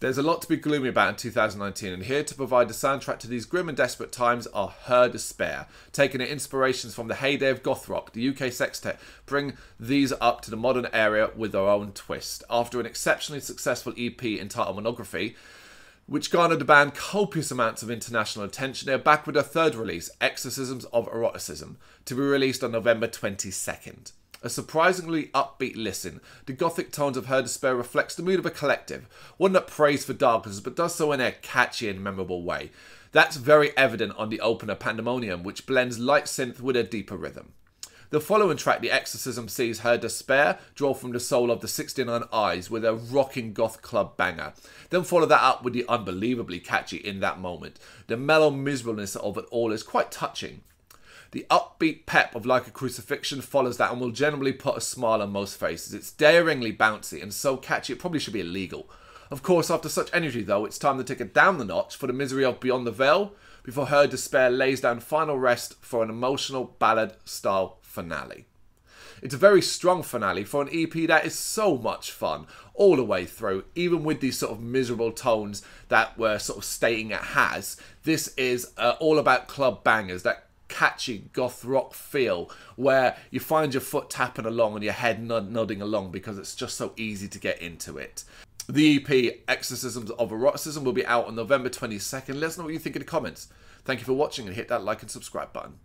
There's a lot to be gloomy about in 2019, and here to provide the soundtrack to these grim and desperate times are Her Despair, taking inspirations from the heyday of goth rock, the UK sextet, bring these up to the modern era with their own twist. After an exceptionally successful EP entitled Monography, which garnered the band copious amounts of international attention, they are back with a third release, Exorcisms of Eroticism, to be released on November 22nd. A surprisingly upbeat listen, the gothic tones of Her Despair reflects the mood of a collective, one that prays for darkness but does so in a catchy and memorable way. That's very evident on the opener Pandemonium, which blends light synth with a deeper rhythm. The following track, The Exorcism, sees her despair draw from the soul of the 69 Eyes with a rocking goth club banger. Then follow that up with the unbelievably catchy In That Moment. The mellow miserableness of it all is quite touching. The upbeat pep of Like a Crucifixion follows that and will generally put a smile on most faces. It's daringly bouncy and so catchy it probably should be illegal. Of course, after such energy though, it's time to take it down the notch for the misery of Beyond the Veil before her despair lays down final rest for an emotional ballad style finale. It's a very strong finale for an EP that is so much fun all the way through, even with these sort of miserable tones that we're sort of stating it has. This is uh, all about club bangers that catchy goth rock feel where you find your foot tapping along and your head nod nodding along because it's just so easy to get into it. The EP Exorcisms of Eroticism will be out on November 22nd. Let us know what you think in the comments. Thank you for watching and hit that like and subscribe button.